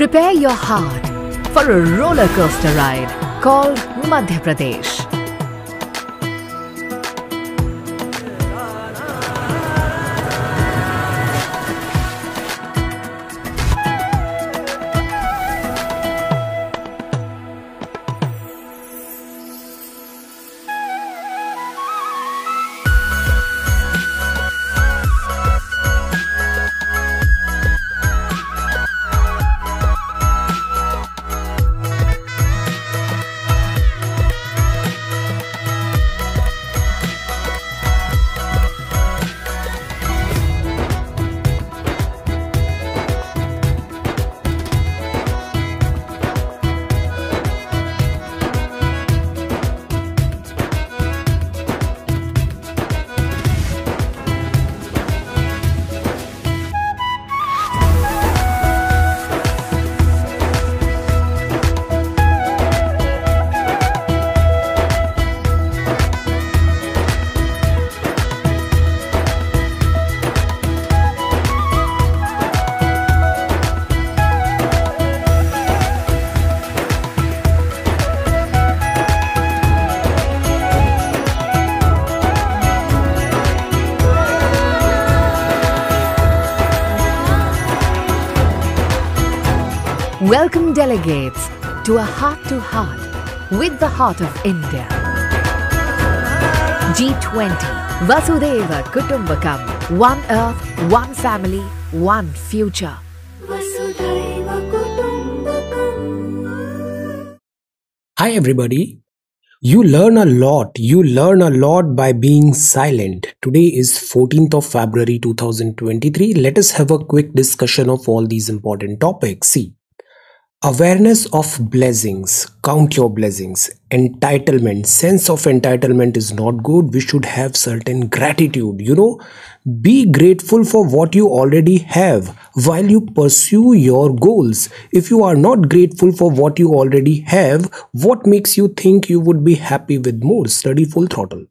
Prepare your heart for a roller coaster ride called Madhya Pradesh. Welcome delegates to a heart to heart with the heart of India. G20 Vasudeva Kutumbakam One Earth, One Family, One Future. Hi everybody. You learn a lot. You learn a lot by being silent. Today is 14th of February 2023. Let us have a quick discussion of all these important topics. See, Awareness of blessings, count your blessings, entitlement, sense of entitlement is not good. We should have certain gratitude. You know, be grateful for what you already have while you pursue your goals. If you are not grateful for what you already have, what makes you think you would be happy with more? Study full throttle.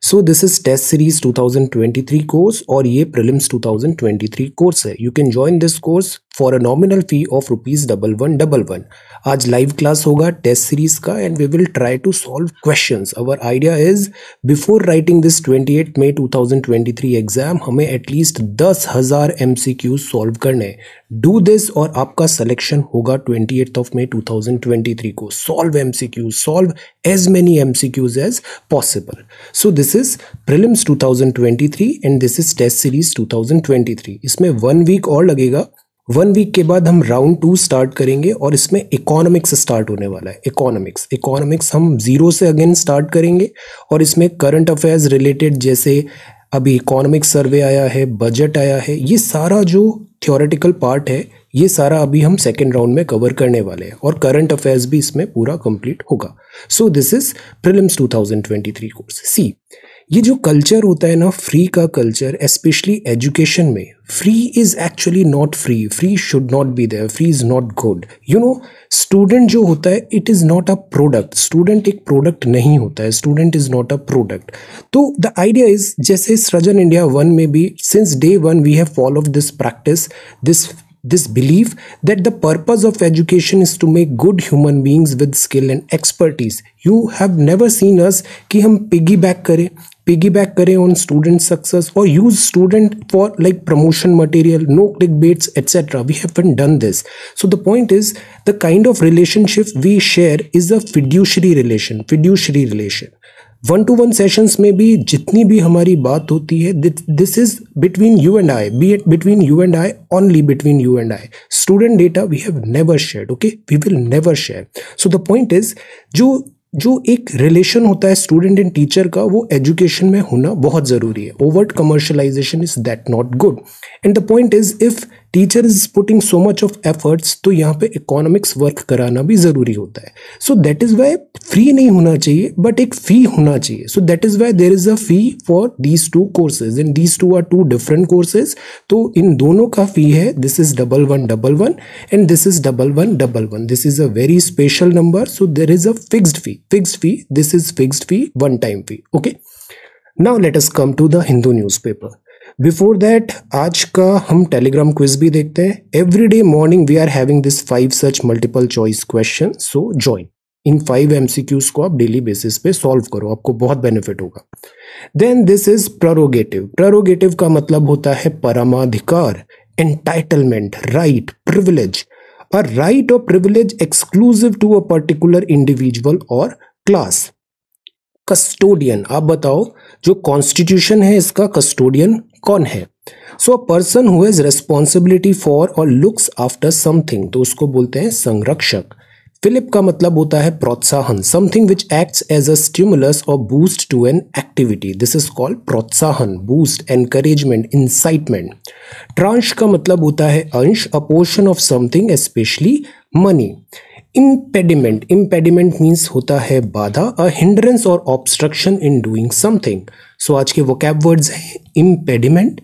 So this is test series 2023 course or ye prelims 2023 course. You can join this course for a nominal fee of rupees double one double one आज live class होगा test series का and we will try to solve question our idea is before writing this twenty eight May two thousand twenty three exam हमें at least दस हज़ार M C Q solve करने do this और आपका selection होगा twenty eight of May two thousand twenty three को solve M C Q solve as many M C Qs as possible so this is prelims two thousand twenty three and this is test series two thousand twenty three इसमें one week और लगेगा one week के बाद हम round to start करेंगे और इसमें economics start होने वाला है इकोनॉमिक्स इकोनॉमिक्स हम जीरो से अगेन स्टार्ट करेंगे और इसमें करंट अफेयर्स रिलेटेड जैसे अभी इकोनॉमिक सर्वे आया है बजट आया है ये सारा जो थियोरेटिकल पार्ट है ये सारा अभी हम सेकेंड राउंड में कवर करने वाले हैं और करंट अफेयर्स भी इसमें पूरा कंप्लीट होगा so this is prelims 2023 course see ये जो कल्चर होता है ना फ्री का कल्चर स्पेशली एजुकेशन में free is actually not free free should not be there free is not good you know student जो होता है it is not a product student एक प्रोडक्ट नहीं होता है student is not a product तो the idea is जैसे Srijan India one में भी since day one we have follow this practice this this belief that the purpose of education is to make good human beings with skill and expertise you have never seen us कि हम piggy back करें back करें on student success और use student for like promotion material no click baits etcetera we have been done this so the point is the kind of relationship we share is a fiduciary relation fiduciary relation one to one sessions में भी जितनी भी हमारी बात होती है this is between you and I be it between you and I only between you and I student data we have never share okay we will never share so the point is जो जो एक relation होता है student and teacher का वो education में होना बहुत ज़रूरी है overt commercialisation is that not good and the point is if teacher is putting so much of efforts तो यहाँ पे इकोनॉमिक्स वर्क कराना भी ज़रूरी होता है so that is why free नहीं होना चाहिए बट एक फ़ी होना चाहिए so that is why there is a fee for these two courses and these two are two different courses तो इन दोनों का फ़ी है this is double one double one and this is double one double one this is a very special number so there is a fixed fee fixed fee this is fixed fee one time fee okay now let's come to the Hindu paper before that आज का हम Telegram quiz भी देखते हैं every day morning we are having this five such multiple choice question so join in five MCQs को आप daily basis पे solve करो आपको बहुत बेनिफिट होगा then this is prerogative prerogative का मतलब होता है परमाधिकार entitlement right privilege a right और privilege exclusive to a particular individual और क्लास कस्टोडियन आप बताओ जो कॉन्स्टिट्यूशन है इसका कस्टोडियन कौन है so a person who has responsibility for और लुक्स आफ्टर समथिंग तो उसको बोलते हैं संरक्षक फिलिप का मतलब होता है प्रोत्साहन something which acts as a stimulus और boost to an activity this is called प्रोत्साहन बूस्ट एनकरेजमेंट इंसाइटमेंट ट्रांश का मतलब होता है अंश a portion of something specially money impediment impediment means होता है बाधा अ हिंड्रेंस और obstruction in doing something so आज के वोकैब वर्ड्स हैं इम्पेडिमेंट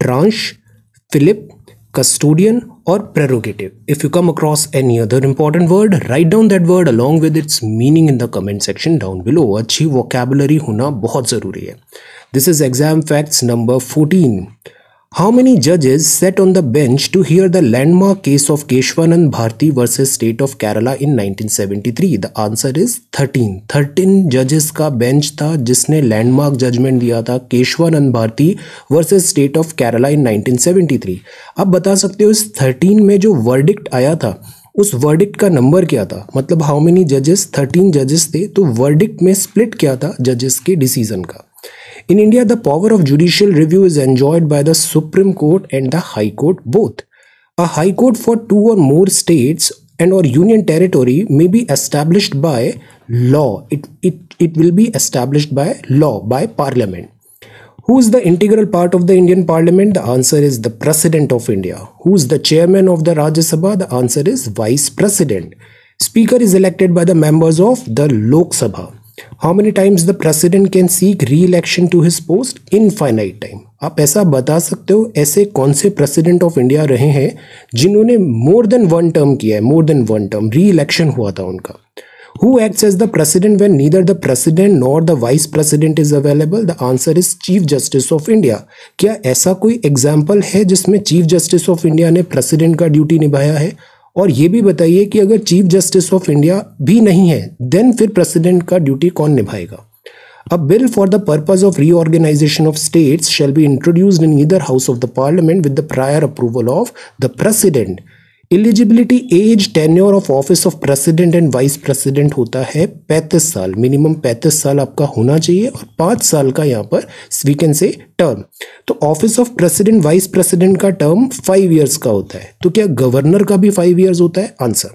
ट्रांश फिलिप कस्टोडियन और prerogative if you come across any other important word write down that word along with its meaning in the comment section down below अच्छी vocabulary होना बहुत जरूरी है this is exam facts number fourteen how How sat on the bench to bench the landmark case of Kesavananda Bharati versus state of Kerala in nineteen in three the answer is thirteen thirteen जजेस का bench था जिसने landmark judgement दिया था Kesavananda Bharati versus state of Kerala in nineteen three आप बता सकते हो इस थर्टीन में जो वर्डिक्ट आया था उस वर्डिक्ट का नंबर क्या था मतलब हाउ मेनी जजेस थर्टीन जजेस थे तो वर्डिक्ट में स्प्लिट क्या था जजेस के डिसीजन का In India, the power of judicial review is enjoyed by the Supreme Court and the High Court both. A High Court for two or more states and or union territory may be established by law. It, it, it will be established by law, by parliament. Who is the integral part of the Indian parliament? The answer is the President of India. Who is the chairman of the Rajya Sabha? The answer is Vice President. Speaker is elected by the members of the Lok Sabha. How many times the president can seek re election to his post in finite time आप ऐसा बता सकते हो ऐसे कौन से president of India रहे हैं जिन्होंने मोर देन वन टर्म किया है more than one term reelection हुआ था उनका who acts as the president when neither the president nor the vice president is available the answer is chief justice of India क्या ऐसा कोई example है जिसमें चीफ जस्टिस ऑफ इंडिया ने president का ड्यूटी निभाया है और ये भी बताइए कि अगर चीफ जस्टिस ऑफ इंडिया भी नहीं है देन फिर प्रेसिडेंट का ड्यूटी कौन निभाएगा अब bill for the purpose of reorganization of state shall be introduced in either house of the parliament with the prior approval of the president eligibility age tenure of office of president and vice president होता है पैंतीस साल minimum पैंतीस साल आपका होना चाहिए और पाँच साल का यहाँ पर वी कैन से टर्म तो office of president vice president का टर्म फाइव ईयर्स का होता है तो क्या गवर्नर का भी फाइव ईयर्स होता है answer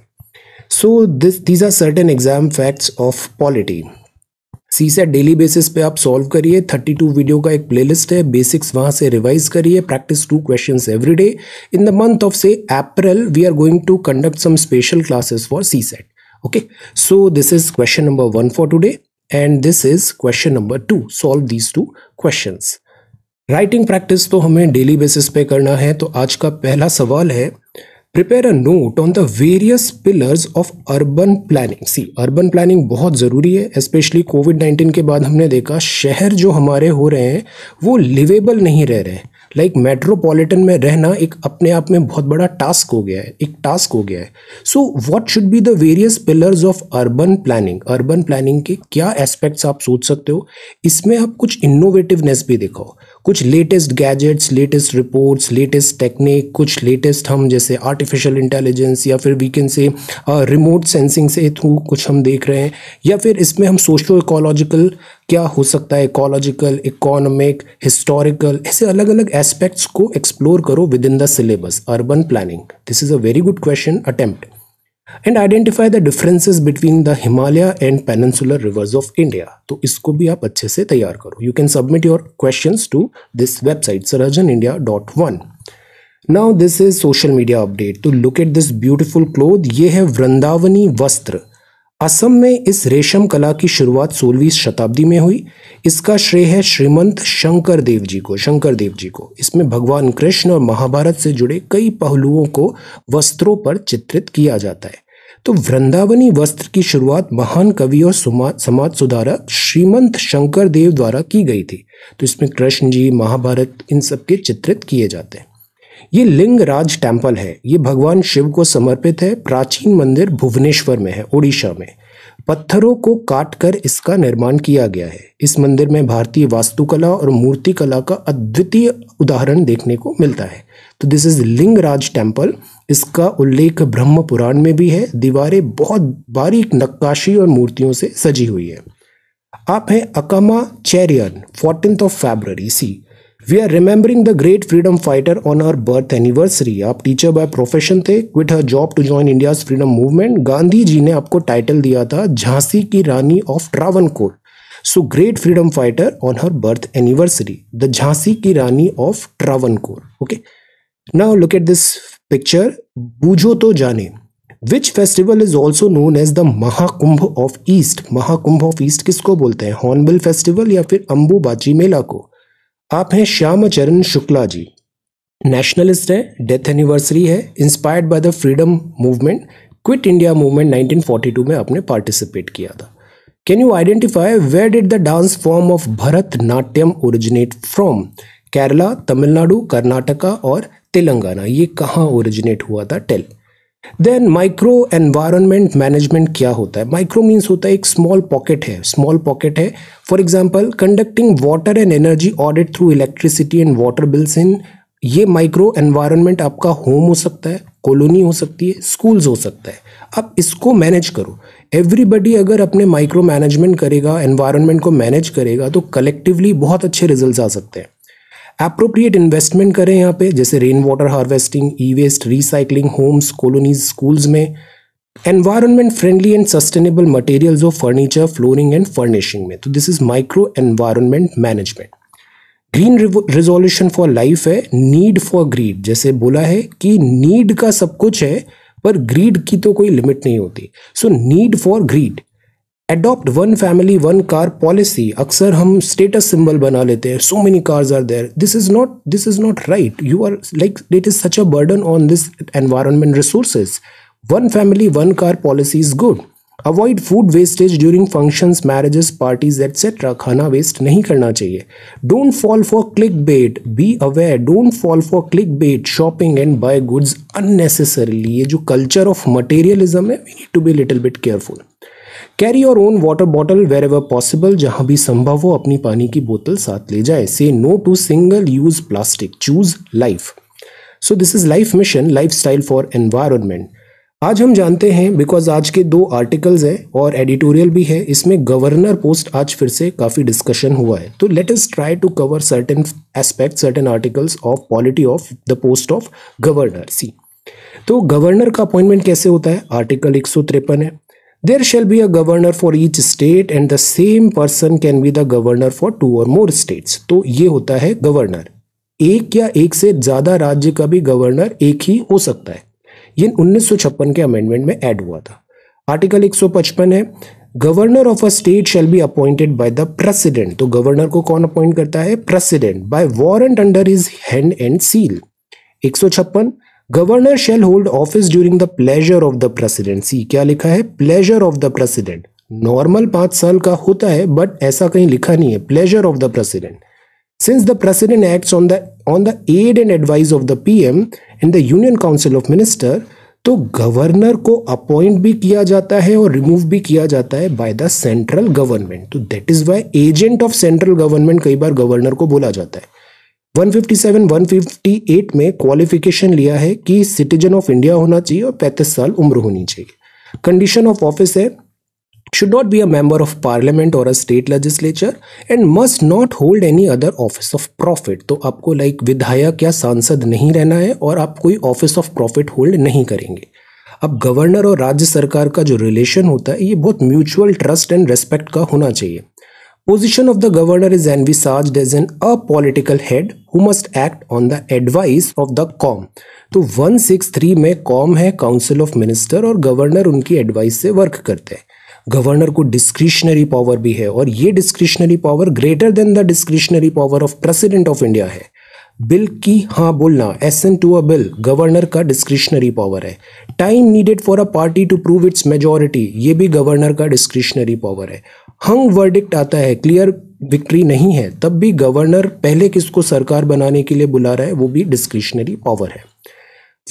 so this these are certain exam facts of polity CSAT daily basis पे आप सॉल्व करिए 32 वीडियो का एक प्लेलिस्ट है बेसिक्स वहाँ से रिवाइज करिए practice two question every day in the month of say April we are going to conduct some special classes for CSAT okay so this is question number one for today and this is question number two solve these two question writing practice तो हमें daily basis पे करना है तो आज का पहला सवाल है prepare a note on the various pillars of urban planning see urban planning बहुत ज़रूरी है स्पेशली कोविड नाइन्टीन के बाद हमने देखा शहर जो हमारे हो रहे हैं वो लिवेबल नहीं रह रहे हैं लाइक like, मेट्रोपॉलिटन में रहना एक अपने आप में बहुत बड़ा टास्क हो गया है एक टास्क हो गया है so what should be the various pillars of urban planning urban planning के क्या एस्पेक्ट्स आप सोच सकते हो इसमें आप कुछ इनोवेटिवनेस भी दिखाओ कुछ latest gadgets latest reports latest technique कुछ लेटेस्ट हम जैसे आर्टिफिशियल इंटेलिजेंस या फिर we can uh, say remote sensing से थ्रू कुछ हम देख रहे हैं या फिर इसमें हम सोशो इकोलॉजिकल क्या हो सकता है इकोलॉजिकल इकोनॉमिक हिस्टोरिकल ऐसे अलग अलग एस्पेक्ट्स को एक्सप्लोर करो within the syllabus urban planning this is a very good question attempt and identify the differences between the Himalaya and peninsular rivers of India तो इसको भी आप अच्छे से तैयार करो you can submit your question to this website सरहजन India dot one now this is social media update to look at this beautiful cloth ये है वृंदावनी वस्त्र असम में इस रेशम कला की शुरुआत सोलहवीं शताब्दी में हुई इसका श्रेय है श्रीमंत शंकर देव जी को शंकर देव जी को इसमें भगवान कृष्ण और महाभारत से जुड़े कई पहलुओं को वस्त्रों पर चित्रित किया जाता है तो वृंदावनी वस्त्र की शुरुआत महान कवि और समाज सुधारक श्रीमंत शंकर देव द्वारा की गई थी तो इसमें कृष्ण जी महाभारत इन सब के चित्रित किए जाते हैं ये लिंगराज टेम्पल है ये भगवान शिव को समर्पित है प्राचीन मंदिर भुवनेश्वर में है ओडिशा में पत्थरों को काटकर इसका निर्माण किया गया है इस मंदिर में भारतीय वास्तुकला और मूर्तिकला का अद्वितीय उदाहरण देखने को मिलता है तो दिस इज लिंगराज टेम्पल इसका उल्लेख ब्रह्म पुराण में भी है दीवारें बहुत बारीक नक्काशी और मूर्तियों से सजी हुई है आप हैं Accamma Cherian fourteen of February see we are remembering the great freedom fighter on her birth anniversary आप टीचर बाय प्रोफेशन थे quit her job to join India freedom movement Gandhi ji ने आपको टाइटल दिया था झांसी की रानी of Travancore so great freedom fighter on her birth anniversary the Jhansi की रानी of Travancore okay now look at this picture बूझो तो जाने which festival is also known as the Mahakumbh of east Mahakumbh of east किसको बोलते हैं हॉर्नबिल फेस्टिवल या फिर अंबुबाची मेला को आप हैं श्याम चरण शुक्ला जी नेशनलिस्ट है डेथ एनिवर्सरी है inspired by the freedom movement quit India movement 1942 में आपने पार्टिसिपेट किया था can you identify where did the dance form of Bharatanatyam originate from Kerala Tamil Nadu Karnataka और तेलंगाना ये कहाँ ओरिजिनेट हुआ था tell then micro environment management क्या होता है माइक्रो मीन्स होता है एक स्मॉल पॉकेट है स्मॉल पॉकेट है for example conducting water and energy audit through electricity and water bills in ये माइक्रो एनवायरनमेंट आपका होम हो सकता है कॉलोनी हो सकती है स्कूल्स हो सकता है अब इसको मैनेज करो एवरीबडी अगर अपने माइक्रो मैनेजमेंट करेगा एनवायरनमेंट को मैनेज करेगा तो कलेक्टिवली बहुत अच्छे रिजल्ट आ सकते हैं अप्रोप्रिएट इन्वेस्टमेंट करें यहाँ पे जैसे rain water harvesting e waste recycling homes colonies schools में environment friendly and sustainable materials of furniture flooring and furnishing में तो this is micro environment management green resolution for life है नीड फॉर ग्रीड जैसे बोला है कि need का सब कुछ है पर ग्रीड की तो कोई लिमिट नहीं होती so need for greed adopt one family one car policy अक्सर हम स्टेटस सिंबल बना लेते हैं so many cars are there this is not this is not right you are like it is such a burden on this environment resources one family one car policy is good avoid food wastage during functions marriages parties etcetera खाना waste नहीं करना चाहिए don't fall for click bait B aware don't fall for clickbait shopping and buy goods unnecessarily ये जो culture of materialism है we need to be little bit careful carry your own water bottle wherever possible जहां भी संभव हो अपनी पानी की बोतल साथ ले जाए say no to single use plastic choose life so this is life mission lifestyle for environment आज हम जानते हैं बिकॉज आज के दो आर्टिकल्स हैं और एडिटोरियल भी है इसमें गवर्नर पोस्ट आज फिर से काफ़ी डिस्कशन हुआ है तो let's try to cover certain aspect certain articles of polity of the post of governor see तो गवर्नर का अपॉइंटमेंट कैसे होता है आर्टिकल एक है There shall be a governor for each state and the same person can be the governor for two or more states. तो ये होता है गवर्नर एक या एक से ज़्यादा राज्य का भी गवर्नर एक ही हो सकता है ये 1956 के अमेंडमेंट में ऐड हुआ था आर्टिकल 155 है governor of a state shall be appointed by the president तो गवर्नर को कौन अपॉइंट करता है president by warrant under his hand and seal एक governor shall hold office during the pleasure of the presidency क्या लिखा है pleasure of the president normal पांच साल का होता है बट ऐसा कहीं लिखा नहीं है pleasure of the president since the president acts on on the aid and and of the P M in the union council of minister तो गवर्नर को अपॉइंट भी किया जाता है और रिमूव भी किया जाता है बाय द सेंट्रल गवर्नमेंट तो that is why agent of central government कई बार गवर्नर को बोला जाता है 157, 158 में क्वालिफिकेशन लिया है कि सिटीजन ऑफ इंडिया होना चाहिए और 35 साल उम्र होनी चाहिए कंडीशन ऑफ ऑफिस है should not be a member of parliament और a state legislature and must not hold any other office of profit तो आपको लाइक like विधायक या सांसद नहीं रहना है और आप कोई ऑफिस ऑफ प्रॉफिट होल्ड नहीं करेंगे अब गवर्नर और राज्य सरकार का जो रिलेशन होता है ये बहुत म्यूचुअल ट्रस्ट एंड रेस्पेक्ट का होना चाहिए Position of the governor is envisaged as an apolitical head who must act on the advice of the CoM तो 163 में कॉम है काउंसिल ऑफ मिनिस्टर और गवर्नर उनकी एडवाइस से वर्क करते हैं गवर्नर को डिस्क्रिशनरी पावर भी है और ये discretionary power greater than the discretionary power of president of India है बिल की हाँ बोलना assent to a bill governor का डिस्क्रिशनरी पावर है time needed for a party to prove its majority ये भी गवर्नर का डिस्क्रिशनरी पावर है हंग वर्डिक्ट आता है क्लियर विक्ट्री नहीं है तब भी गवर्नर पहले किसको सरकार बनाने के लिए बुला रहा है वो भी डिस्क्रिशनरी पावर है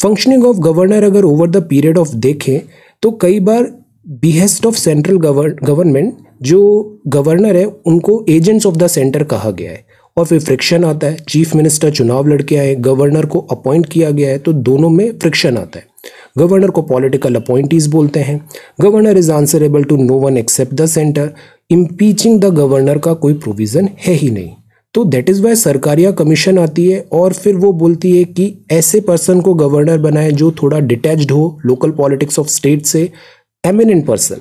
फंक्शनिंग ऑफ गवर्नर अगर ओवर द पीरियड ऑफ देखें तो कई बार बिहेस्ट ऑफ सेंट्रल गवर्नमेंट जो गवर्नर है उनको एजेंट्स ऑफ द सेंटर कहा गया है और फिर फ्रिक्शन आता है चीफ मिनिस्टर चुनाव लड़के आए गवर्नर को अपॉइंट किया गया है तो दोनों में फ्रिक्शन आता है गवर्नर को पॉलिटिकल अपॉइंटीज बोलते हैं governor is answerable to no one except the centre impeaching the governor का कोई प्रोविज़न है ही नहीं तो that is why Sarkaria commission आती है और फिर वो बोलती है कि ऐसे पर्सन को गवर्नर बनाए जो थोड़ा डिटैच हो लोकल पॉलिटिक्स ऑफ स्टेट से eminent person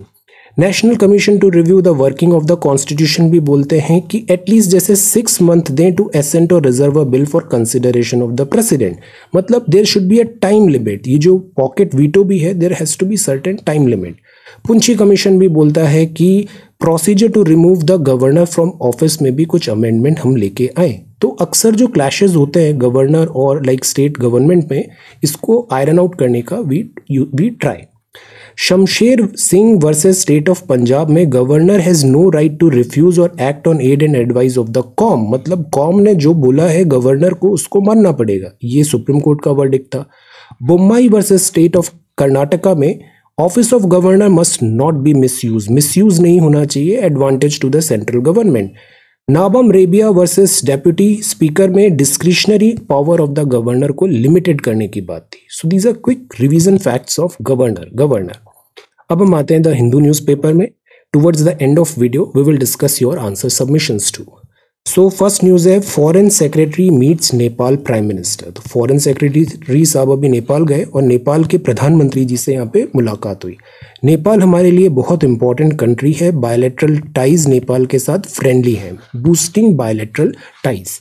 national commission to review the working of the constitution भी बोलते हैं कि एटलीस्ट जैसे सिक्स मंथ दें टू एसेंट और reserve a bill for consideration of the president मतलब there should be a time limit ये जो पॉकेट वीटो भी है there has to be certain time limit Punchhi commission भी बोलता है कि procedure to remove the governor from office में भी कुछ अमेंडमेंट हम लेके आए तो अक्सर जो क्लैशेज होते हैं गवर्नर और लाइक स्टेट गवर्नमेंट में इसको आयरन आउट करने का we we try Shamsher Singh versus state of Punjab में governor has no right to refuse और act on aid and advice of the CoM मतलब कॉम ने जो बोला है गवर्नर को उसको मानना पड़ेगा ये सुप्रीम कोर्ट का वर्डिक था Bommai versus state of Karnataka में office of governor must not be misuse misuse नहीं होना चाहिए advantage to the central government Nabam Rebia versus deputy speaker में discretionary power of the governor को लिमिटेड करने की बात थी so these are quick revision facts of governor governor अब हम आते हैं द हिंदू न्यूज़पेपर में towards the end of video we will discuss your answer submissions to so first news है foreign secretary meets Nepal prime minister तो foreign secretary साहब अभी नेपाल गए और नेपाल के प्रधानमंत्री जी से यहाँ पे मुलाकात हुई नेपाल हमारे लिए बहुत इंपॉर्टेंट कंट्री है बायोलेट्रल टाइज नेपाल के साथ फ्रेंडली है बूस्टिंग बायोलेट्रल टाइज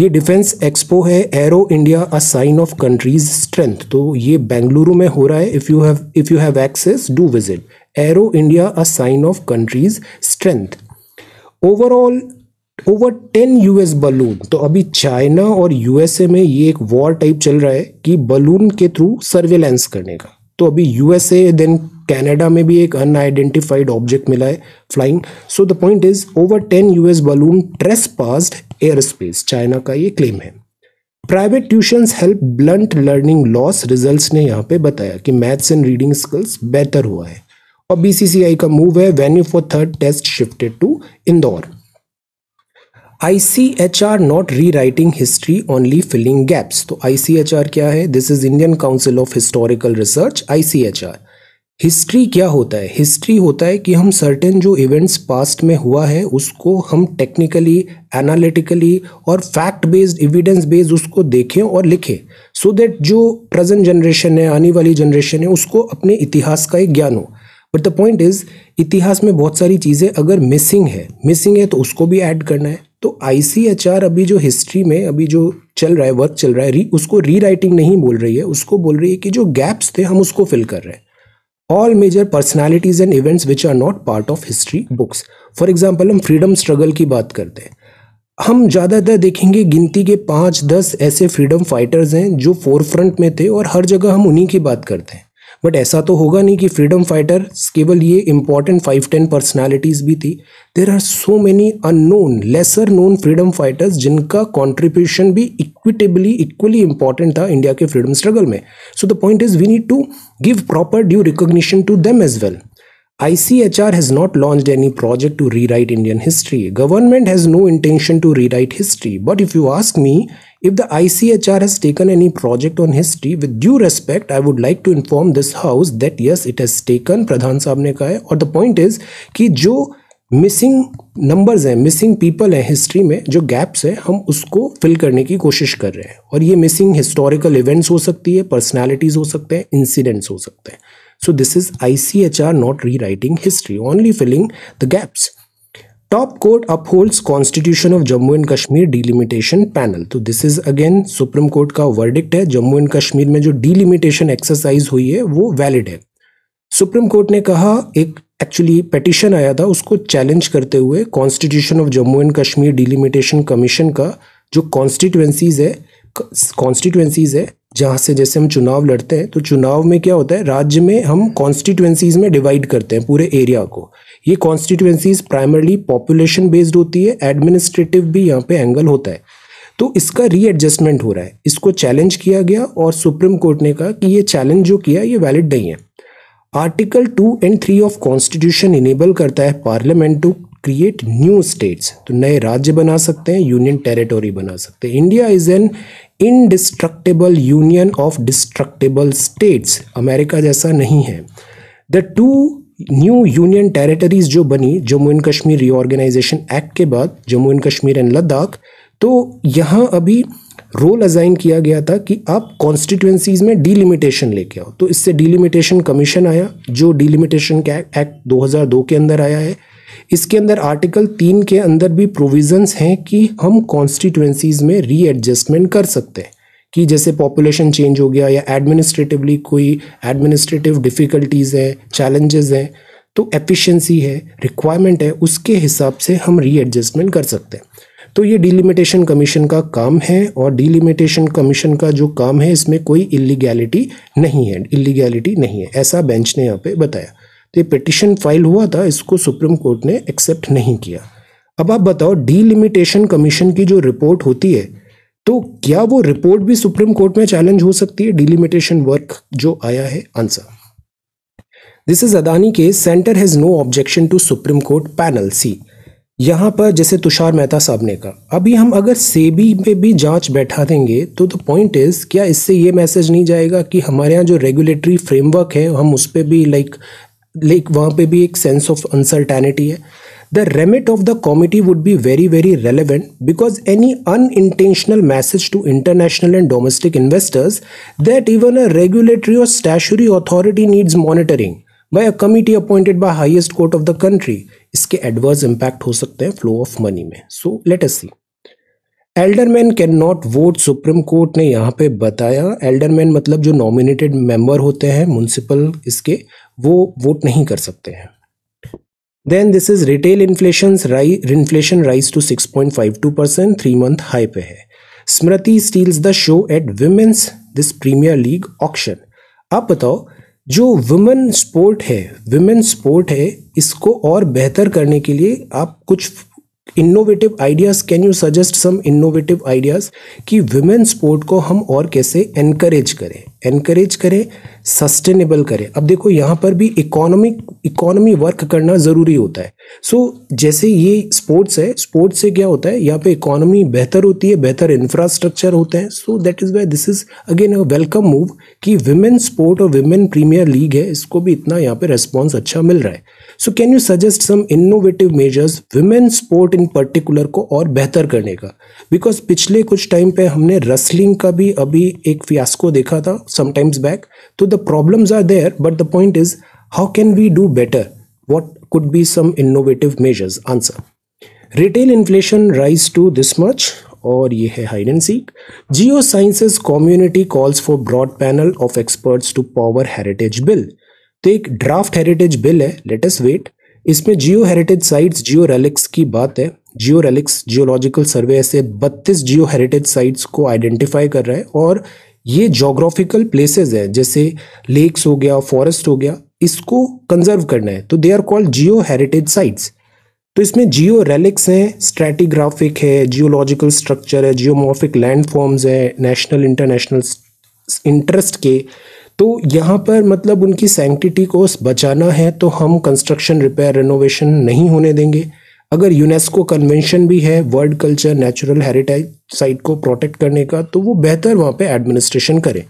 ये डिफेंस एक्सपो है aero India a sign of country's strength तो ये बेंगलुरु में हो रहा है if you have if you have access do visit aero India a sign of country's strength overall over ten US balloon तो अभी चाइना और यूएसए में ये एक वॉर टाइप चल रहा है कि बलून के थ्रू सर्वेलेंस करने का तो अभी यूएसए देन कनाडा में भी एक अनआइडेंटिफाइड ऑब्जेक्ट मिला है flying so the point is over ten US balloon trace passed airspace China का ये क्लेम है private tuitions help blunt learning loss results ने यहाँ पे बताया कि मैथ्स एंड रीडिंग स्किल्स बेहतर हुआ है और बीसीसीआई का मूव है venue for third test shifted to Indore I C H R not rewriting history only filling gaps तो आई सी एच आर क्या है this is Indian council of historical research I C H R history क्या होता है history होता है कि हम सर्टेन जो इवेंट्स पास्ट में हुआ है उसको हम टेक्निकली एनालिटिकली और फैक्ट बेस्ड एविडेंस बेस्ड उसको देखें और लिखें सो so दैट जो प्रेजेंट जनरेशन है आने वाली जनरेशन है उसको अपने इतिहास का एक ज्ञान हो बट द पॉइंट इज इतिहास में बहुत सारी चीज़ें अगर मिसिंग है मिसिंग है तो उसको भी ऐड करना है तो आई अभी जो हिस्ट्री में अभी जो चल रहा है वर्क चल रहा है री, उसको री राइटिंग नहीं बोल रही है उसको बोल रही है कि जो गैप्स थे हम उसको फिल कर रहे हैं all major personalities and events which are not part of history books for example हम फ्रीडम स्ट्रगल की बात करते हैं हम ज़्यादातर देखेंगे गिनती के पाँच दस ऐसे फ्रीडम फाइटर्स हैं जो फ्रंट में थे और हर जगह हम उन्हीं की बात करते हैं बट ऐसा तो होगा नहीं कि फ्रीडम फाइटर्स केवल ये इंपॉर्टेंट फाइव टेन पर्सनैलिटीज़ भी थी there are so many unknown lesser known freedom fighters जिनका कॉन्ट्रीब्यूशन भी इक्विटेबली इक्वली इंपॉर्टेंट था इंडिया के फ्रीडम स्ट्रगल में so the point is we need to give proper due recognition to them as well ICHR has not launched any project to rewrite Indian history. Government has no intention to rewrite history. But if you ask me, if the ICHR has taken any project on history, with due respect, I would like to inform this house that yes, it has taken, Pradhan साहब ne kaha hai. और the point is कि जो missing numbers हैं missing people हैं history में जो gaps हैं हम उसको फिल करने की कोशिश कर रहे हैं और ये मिसिंग हिस्टोरिकल इवेंट्स हो सकती है पर्सनालिटीज़ हो सकते हैं इंसिडेंट्स हो सकते हैं So this is ICHR not rewriting history, only filling the gaps. Top Court upholds Constitution of Jammu and Kashmir delimitation panel. तो this is again supreme court का वर्डिक्ट है जम्मू एंड कश्मीर में जो डिलिमिटेशन एक्सरसाइज हुई है वो वैलिड है supreme court ने कहा एक एक्चुअली पेटिशन आया था उसको चैलेंज करते हुए constitution of Jammu and Kashmir delimitation commission का जो कॉन्स्टिट्यूएंसीज है कॉन्स्टिट्यूएंसीज है जहाँ से जैसे हम चुनाव लड़ते हैं तो चुनाव में क्या होता है राज्य में हम कॉन्स्टिट्यूएंसीज में डिवाइड करते हैं पूरे एरिया को ये कॉन्स्टिट्यूएंसीज प्राइमरली पॉपुलेशन बेस्ड होती है एडमिनिस्ट्रेटिव भी यहाँ पे एंगल होता है तो इसका रीएडजस्टमेंट हो रहा है इसको चैलेंज किया गया और सुप्रीम कोर्ट ने कहा कि ये चैलेंज जो किया ये वैलिड नहीं है article two and three of constitution enable करता है parliament to create new states तो नए राज्य बना सकते हैं यूनियन टेरिटोरी बना सकते हैं India is an indestructible union of destructible states America जैसा नहीं है the two new union territories जो बनी Jammu and Kashmir reorganisation act के बाद जम्मू एंड कश्मीर एंड लद्दाख तो यहाँ अभी रोल अजाइन किया गया था कि आप कॉन्स्टिट्यूंसीज में डीलिमिटेशन लेके आओ तो इससे डीलिमिटेशन कमीशन आया जो डीलिमिटेशन का एक्ट 2002 के अंदर आया है इसके अंदर आर्टिकल तीन के अंदर भी प्रोविजंस हैं कि हम कॉन्स्टिट्यूंसीज में रीएडजस्टमेंट कर सकते हैं कि जैसे पॉपुलेशन चेंज हो गया या एडमिनिस्ट्रेटिवली कोई एडमिनिस्ट्रेटिव डिफ़िकल्टीज़ हैं चैलेंजेस हैं तो एफिशिएंसी है रिक्वायरमेंट है उसके हिसाब से हम रीएडजस्टमेंट कर सकते हैं तो ये डिलिमिटेशन कमीशन का काम है और डिलिमिटेशन कमीशन का जो काम है इसमें कोई इलीगैलिटी नहीं है इलीगैलिटी नहीं है ऐसा बेंच ने यहाँ पे बताया तो ये पिटिशन फाइल हुआ था इसको सुप्रीम कोर्ट ने एक्सेप्ट नहीं किया अब आप बताओ डीलिमिटेशन कमीशन की जो रिपोर्ट होती है तो क्या वो रिपोर्ट भी सुप्रीम कोर्ट में चैलेंज हो सकती है डिलिमिटेशन वर्क जो आया है answer this is Adani case centre has no objection to supreme court panel see यहाँ पर जैसे तुषार मेहता साहब ने कहा अभी हम अगर सेबी में भी जांच बैठा देंगे तो द पॉइंट इज़ क्या इससे ये मैसेज नहीं जाएगा कि हमारे यहाँ जो रेगुलेटरी फ्रेमवर्क है हम उस पर भी लाइक लाइक वहाँ पे भी एक सेंस ऑफ अनसर्टेनिटी है the remit of the committee would be very very relevant because any unintentional message to international and domestic investors that even a regulatory और statutory authority needs monitoring by a committee appointed by highest court of the country इसके adverse impact हो सकते हैं flow of money में so let's see alderman can not vote supreme court ने यहाँ पे बताया एल्डरमैन मतलब जो नॉमिनेटेड मेंबर होते हैं म्यूनसिपल इसके वो वोट नहीं कर सकते हैं then this is retail inflation inflation rise to six point five two percent three month high पे है Smriti steals the show at women's this premier league auction आप बताओ जो वुमेन स्पोर्ट है वुमेन स्पोर्ट है इसको और बेहतर करने के लिए आप कुछ innovative ideas can you suggest some innovative ideas कि वुमेन स्पोर्ट को हम और कैसे एनकरेज करें एनकरेज करें सस्टेनेबल करें अब देखो यहाँ पर भी इकोनॉमिक इकोनॉमी वर्क करना ज़रूरी होता है सो so, जैसे ये स्पोर्ट्स है स्पोर्ट्स से क्या होता है यहाँ पे इकोनॉमी बेहतर होती है बेहतर इंफ्रास्ट्रक्चर होते हैं so that is why this is again a welcome move कि विमेन स्पोर्ट और विमेन प्रीमियर लीग है इसको भी इतना यहाँ पर रेस्पॉन्स अच्छा मिल रहा है so can you suggest some innovative measures women sport in particular को और बेहतर करने का बिकॉज पिछले कुछ टाइम पे हमने रेस्लिंग का भी अभी एक फियास्को देखा था sometimes back so the problems are there but the point is how can we do better what could be some innovative measures answer retail inflation rise to this much और ये है hide and seek geo sciences community calls for broad panel of experts to power heritage bill तो एक draft heritage bill है latest वेट इसमें geo heritage sites geo relics की बात है जियो रेलिक्स जियोलॉजिकल सर्वे ऐसे 32 जियो हेरिटेज साइट्स को आइडेंटिफाई कर रहा है और ये जोग्राफिकल प्लेसेस हैं जैसे लेक्स हो गया फॉरेस्ट हो गया इसको कंजर्व करना है तो they are called geo heritage sites तो इसमें जियो रेलिक्स हैं स्ट्रेटिग्राफिक है जियोलॉजिकल स्ट्रक्चर है जियोमोफिक लैंड फॉर्म्स है नेशनल इंटरनेशनल इंटरेस्ट के तो यहाँ पर मतलब उनकी सेंटिटी को बचाना है तो हम कंस्ट्रक्शन रिपेयर रेनोवेशन नहीं होने देंगे अगर यूनेस्को कन्वेंशन भी है world culture natural heritage site को प्रोटेक्ट करने का तो वो बेहतर वहाँ पे एडमिनिस्ट्रेशन करें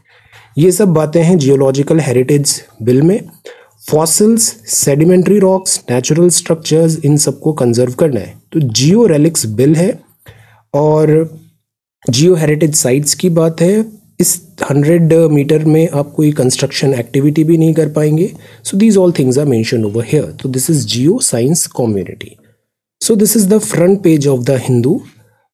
ये सब बातें हैं जियोलॉजिकल हेरिटेज बिल में fossils sedimentary rocks natural structures इन सबको कंजर्व करना है तो जियो रेलिक्स बिल है और जियो हेरिटेज साइट्स की बात है इस हंड्रेड मीटर में आप कोई कंस्ट्रक्शन एक्टिविटी भी नहीं कर पाएंगे so these all things are mention over here तो this is geo science community so this is the front page of the Hindu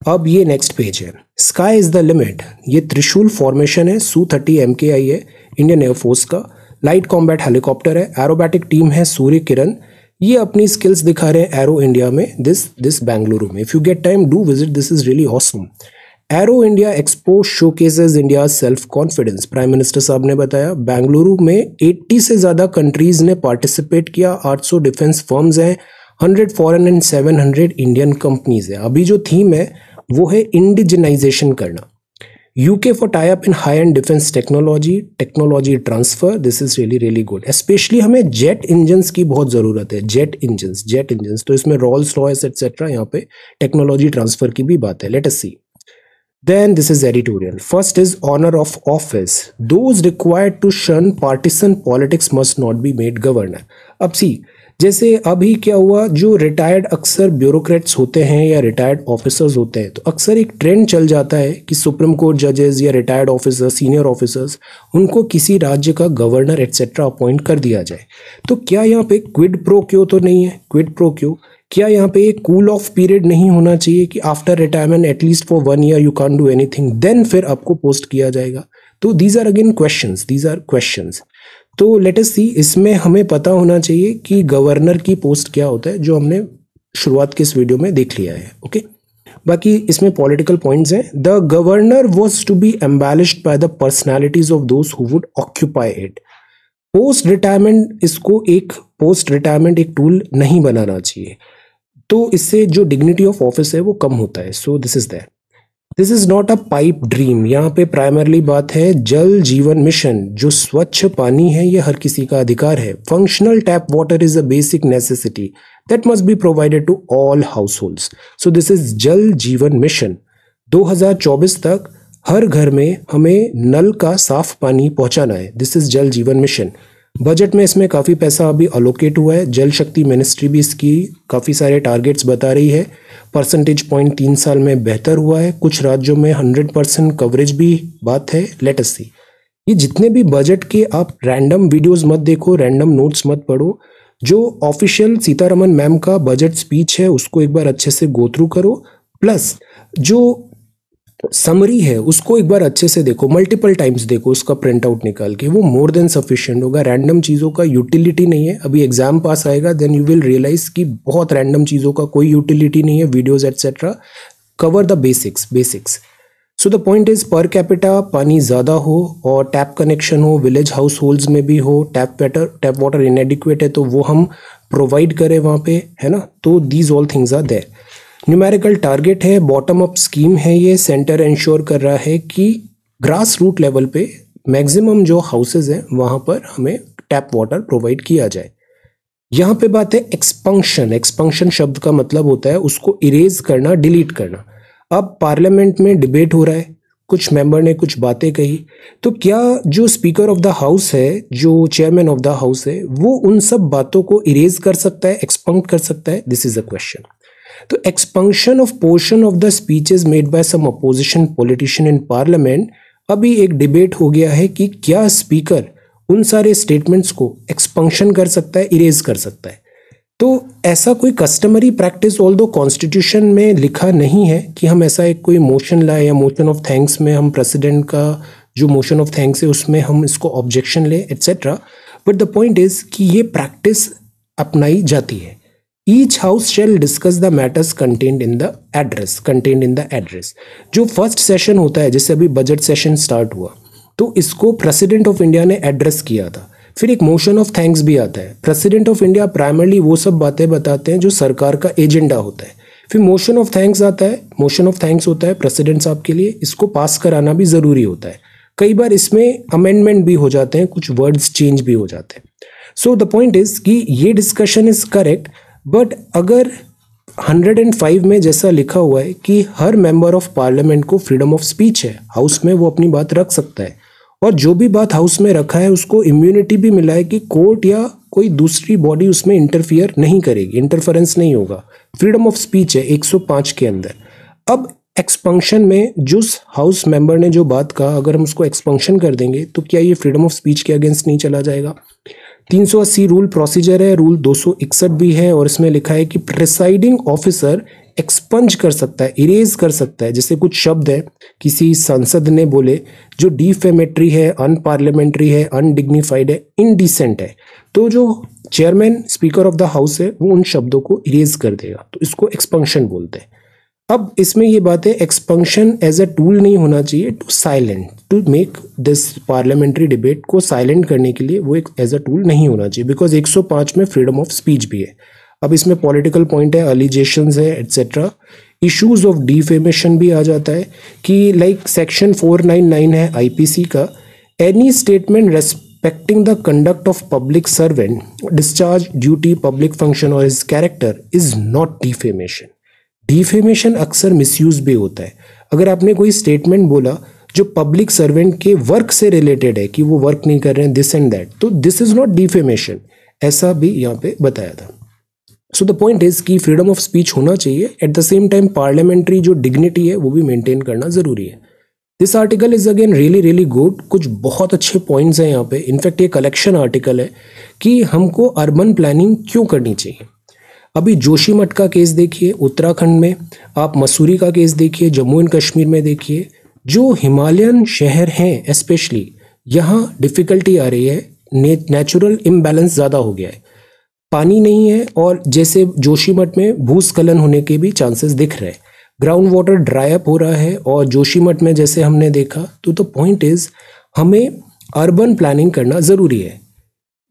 अब ये नेक्स्ट पेज है स्काई इज़ द लिमिट ये त्रिशूल फॉर्मेशन है सू थर्टी एम के आई है Indian air force का light combat helicopter है aerobatic team है सूर्य किरण ये अपनी स्किल्स दिखा रहे हैं एरो इंडिया में दिस दिस बेंगलुरु में if you get time do visit this is really awesome aero India expo showcases India self confidence prime minister साहब ने बताया बेंगलुरु में 80 से ज़्यादा कंट्रीज़ ने पार्टिसिपेट किया 800 डिफेंस फर्म्स हैं hundred foreign and seven hundred Indian companies है अभी जो थीम है वो है इंडिजनाइजेशन करना UK for type in high end defence technology technology transfer this is really really good specially हमें जेट इंजन्स की बहुत ज़रूरत है जेट इंजन्स जेट इंजन्स तो इसमें रॉल्स रॉयस एट्सेट्रा यहाँ पे टेक्नोलॉजी ट्रांसफर की भी बात है let's see Then this is editorial. First is honor of office. Those required to shun partisan politics must not be made governor. अब सी जैसे अभी क्या हुआ जो रिटायर्ड अक्सर ब्यूरोक्रेट्स होते हैं या रिटायर्ड ऑफिसर्स होते हैं तो अक्सर एक ट्रेंड चल जाता है कि सुप्रीम कोर्ट जजेस या रिटायर्ड ऑफिसर्स सीनियर ऑफिसर्स उनको किसी राज्य का गवर्नर एट्सेट्रा अपॉइंट कर दिया जाए तो क्या यहाँ पे क्विड प्रो क्यों तो नहीं है क्विड प्रो क्यों क्या यहाँ पे एक कूल ऑफ पीरियड नहीं होना चाहिए कि after retirement at least for one year you can do anything then फिर आपको पोस्ट किया जाएगा तो these are again question these are question तो लेटेस्ट सी इसमें हमें पता होना चाहिए कि गवर्नर की पोस्ट क्या होता है जो हमने शुरुआत के इस वीडियो में देख लिया है ओके बाकी इसमें पॉलिटिकल पॉइंट्स हैं the governor was to be embellished by the personalities of those who would occupy it post retirement इसको एक पोस्ट रिटायरमेंट एक टूल नहीं बनाना चाहिए तो इससे जो डिग्निटी ऑफ ऑफिस है वो कम होता है so this is that this is not a pipe dream यहाँ पे प्राइमरली बात है जल जीवन मिशन जो स्वच्छ पानी है ये हर किसी का अधिकार है functional tap water is a basic necessity that must be provided to all households so this is Jal Jeevan mission 2024 तक हर घर में हमें नल का साफ पानी पहुंचाना है this is Jal Jeevan mission budget में इसमें काफ़ी पैसा अभी अलोकेट हुआ है जल शक्ति मिनिस्ट्री भी इसकी काफ़ी सारे टारगेट्स बता रही है परसेंटेज पॉइंट तीन साल में बेहतर हुआ है कुछ राज्यों में हंड्रेड परसेंट कवरेज भी बात है लेटस सी ये जितने भी बजट के आप रैंडम वीडियोस मत देखो रैंडम नोट्स मत पढ़ो जो ऑफिशियल सीतारमन मैम का बजट स्पीच है उसको एक बार अच्छे से गो थ्रू करो प्लस जो समरी है उसको एक बार अच्छे से देखो मल्टीपल टाइम्स देखो उसका प्रिंट आउट निकाल के वो मोर देन सफिशियंट होगा रैंडम चीज़ों का यूटिलिटी नहीं है अभी एग्जाम पास आएगा देन यू विल रियलाइज कि बहुत रैंडम चीज़ों का कोई यूटिलिटी नहीं है videos etcetera cover the basics basics so the point is per capita पानी ज़्यादा हो और टैप कनेक्शन हो विलेज हाउस होल्ड्स में भी हो tap water tap water inadequate है तो वो हम प्रोवाइड करें वहाँ पे है ना तो these all things are there numerical target है बॉटम अप स्कीम है ये सेंटर इंश्योर कर रहा है कि ग्रास रूट लेवल पे मैक्सिमम जो हाउसेज हैं वहाँ पर हमें टैप वाटर प्रोवाइड किया जाए यहाँ पे बात है एक्सपंक्शन एक्सपंक्शन शब्द का मतलब होता है उसको इरेज करना डिलीट करना अब पार्लियामेंट में डिबेट हो रहा है कुछ मेंबर ने कुछ बातें कही तो क्या जो स्पीकर ऑफ द हाउस है जो चेयरमैन ऑफ द हाउस है वो उन सब बातों को इरेज कर सकता है एक्सपंक्ट कर सकता है दिस इज अ क्वेश्चन तो expunction of portion of the speeches made by some opposition politician in parliament अभी एक डिबेट हो गया है कि क्या स्पीकर उन सारे स्टेटमेंट्स को एक्सपंक्शन कर सकता है इरेज कर सकता है तो ऐसा कोई customary practice although constitution में लिखा नहीं है कि हम ऐसा एक कोई मोशन लाए या मोशन ऑफ थैंक्स में हम प्रेसिडेंट का जो मोशन ऑफ थैंक्स है उसमें हम इसको ऑब्जेक्शन लें etcetera but the point is कि ये प्रैक्टिस अपनाई जाती है each house shall discuss the matters content in the address content in the address जो फर्स्ट सेशन होता है जैसे अभी बजट सेशन स्टार्ट हुआ तो इसको प्रेसिडेंट ऑफ इंडिया ने एड्रेस किया था फिर एक मोशन ऑफ थैंक्स भी आता है प्रेसिडेंट ऑफ इंडिया प्राइमरली वो सब बातें बताते हैं जो सरकार का एजेंडा होता है फिर मोशन ऑफ थैंक्स आता है मोशन ऑफ थैंक्स होता है प्रेसिडेंट साहब के लिए इसको पास कराना भी ज़रूरी होता है कई बार इसमें अमेंडमेंट भी हो जाते हैं कुछ वर्ड्स चेंज भी हो जाते हैं सो द पॉइंट इज कि ये डिस्कशन इज करेक्ट बट अगर 105 में जैसा लिखा हुआ है कि हर मेंबर ऑफ पार्लियामेंट को फ्रीडम ऑफ स्पीच है हाउस में वो अपनी बात रख सकता है और जो भी बात हाउस में रखा है उसको इम्यूनिटी भी मिला है कि कोर्ट या कोई दूसरी बॉडी उसमें इंटरफियर नहीं करेगी इंटरफेरेंस नहीं होगा फ्रीडम ऑफ स्पीच है 105 के अंदर अब एक्सपंक्शन में जिस हाउस मेंबर ने जो बात कहा अगर हम उसको एक्सपंक्शन कर देंगे तो क्या ये फ्रीडम ऑफ स्पीच के अगेंस्ट नहीं चला जाएगा तीन सौ अस्सी रूल प्रोसीजर है रूल दो सौ इकसठ भी है और इसमें लिखा है कि प्रिसाइडिंग ऑफिसर एक्सपंज कर सकता है इरेज कर सकता है जैसे कुछ शब्द है किसी सांसद ने बोले जो डिफेमेटरी है अनपार्लियामेंट्री है अनडिग्निफाइड है इनडिसेंट है तो जो chairman speaker of the house है वो उन शब्दों को इरेज कर देगा तो इसको एक्सपंक्शन बोलते हैं अब इसमें ये बात है एक्सपंक्शन एज अ टूल नहीं होना चाहिए to silent to make this parliamentary debate को साइलेंट करने के लिए वो एक एज अ टूल नहीं होना चाहिए बिकॉज 105 में फ्रीडम ऑफ स्पीच भी है अब इसमें पॉलिटिकल पॉइंट है एलिजेशन है एट्सेट्रा इशूज़ ऑफ डिफेमेशन भी आ जाता है कि लाइक सेक्शन 499 है आईपीसी का any statement respecting the conduct of public servant discharge duty public function और is character is not defamation defamation अक्सर मिसयूज भी होता है अगर आपने कोई स्टेटमेंट बोला जो पब्लिक सर्वेंट के वर्क से रिलेटेड है कि वो वर्क नहीं कर रहे हैं दिस एंड दैट तो दिस इज नॉट डिफेमेशन ऐसा भी यहाँ पे बताया था सो द पॉइंट इज कि फ्रीडम ऑफ स्पीच होना चाहिए at the same time parliamentary जो डिग्निटी है वो भी मेंटेन करना जरूरी है this article is again really really good कुछ बहुत अच्छे पॉइंट्स हैं यहाँ पे इनफैक्ट ये कलेक्शन आर्टिकल है कि हमको अर्बन प्लानिंग क्यों करनी चाहिए अभी जोशीमठ का केस देखिए उत्तराखंड में आप मसूरी का केस देखिए जम्मू एंड कश्मीर में देखिए जो हिमालयन शहर हैं स्पेशली यहाँ डिफ़िकल्टी आ रही है ने, नेचुरल इम्बैलेंस ज़्यादा हो गया है पानी नहीं है और जैसे जोशीमठ में भूस्खलन होने के भी चांसेस दिख रहे हैं ग्राउंड वाटर ड्राई अप हो रहा है और जोशीमठ में जैसे हमने देखा तो द पॉइंट इज़ हमें अर्बन प्लानिंग करना ज़रूरी है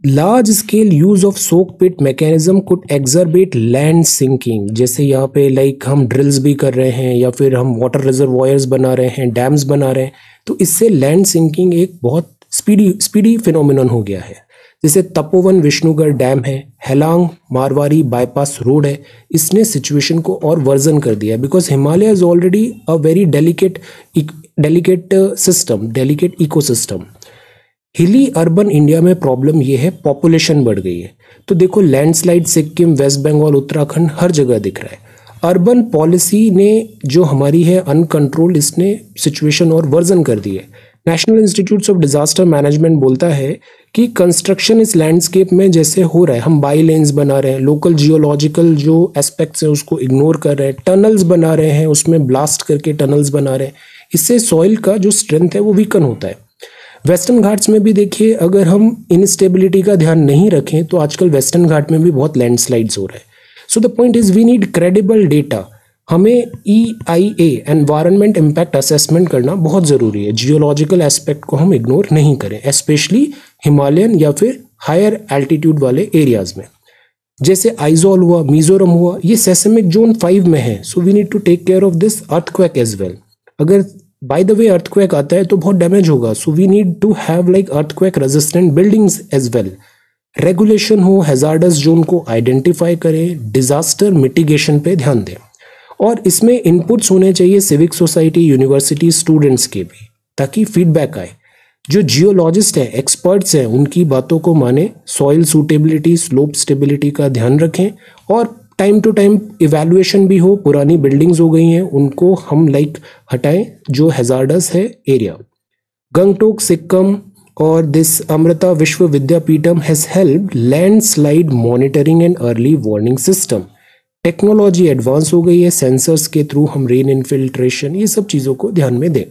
large scale use of soak pit mechanism could exacerbate land sinking जैसे यहाँ पे लाइक like, हम ड्रिल्स भी कर रहे हैं या फिर हम वाटर रिजर्वायर्स बना रहे हैं डैम्स बना रहे हैं तो इससे लैंड सिंकिंग एक बहुत स्पीडी स्पीडी फिनोमिन हो गया है जैसे तपोवन विष्णुगढ़ डैम है हेलांग मारवाड़ी बाईपास रोड है इसने सिचुएशन को और वर्जन कर दिया because Himalaya is already a very delicate delicate system delicate ecosystem hilly urban India में प्रॉब्लम ये है पॉपुलेशन बढ़ गई है तो देखो लैंडस्लाइड सिक्किम वेस्ट बंगाल उत्तराखंड हर जगह दिख रहा है अर्बन पॉलिसी ने जो हमारी है अनकंट्रोल्ड इसने सिचुएशन और वर्जन कर दी है national institutes of disaster management बोलता है कि कंस्ट्रक्शन इस लैंडस्केप में जैसे हो रहा है हम बाई लेंस बना रहे हैं लोकल जियोलॉजिकल जो एस्पेक्ट्स हैं उसको इग्नोर कर रहे हैं टनल्स बना रहे हैं उसमें ब्लास्ट करके टनल्स बना रहे हैं इससे सॉइल का जो स्ट्रेंथ है वो वीकन होता है वेस्टर्न घाट्स में भी देखिए अगर हम इनस्टेबिलिटी का ध्यान नहीं रखें तो आजकल वेस्टर्न घाट में भी बहुत लैंडस्लाइड्स हो रहा है so the point is we need credible data हमें E I A environment impact assessment करना बहुत ज़रूरी है जियोलॉजिकल एस्पेक्ट को हम इग्नोर नहीं करें स्पेशली हिमालयन या फिर हायर एल्टीट्यूड वाले एरियाज़ में जैसे आइजॉल हुआ मिजोरम हुआ ये सेसेमिक जोन फाइव में है so we need to take care of this earthquake as well अगर बाय द वे अर्थक्वेक आता है तो बहुत डैमेज होगा so we need to have like earthquake resistant buildings as well regulation हो हेजार्डस जोन को आइडेंटिफाई करें disaster mitigation पे ध्यान दें और इसमें इनपुट्स होने चाहिए सिविक सोसाइटी यूनिवर्सिटी स्टूडेंट्स के भी ताकि फीडबैक आए जो जियोलॉजिस्ट हैं एक्सपर्ट्स हैं उनकी बातों को माने सॉइल सूटेबिलिटी स्लोप स्टेबिलिटी का ध्यान रखें और टाइम टू टाइम इवेलुएशन भी हो पुरानी बिल्डिंग्स हो गई हैं उनको हम लाइक हटाएं जो हेजार्डस है एरिया गंगटोक सिक्किम और this Amrita Vishwavidyapeetham has help landslide monitoring and early warning system technology advance हो गई है सेंसर्स के थ्रू हम रेन इन्फिल्ट्रेशन ये सब चीज़ों को ध्यान में दें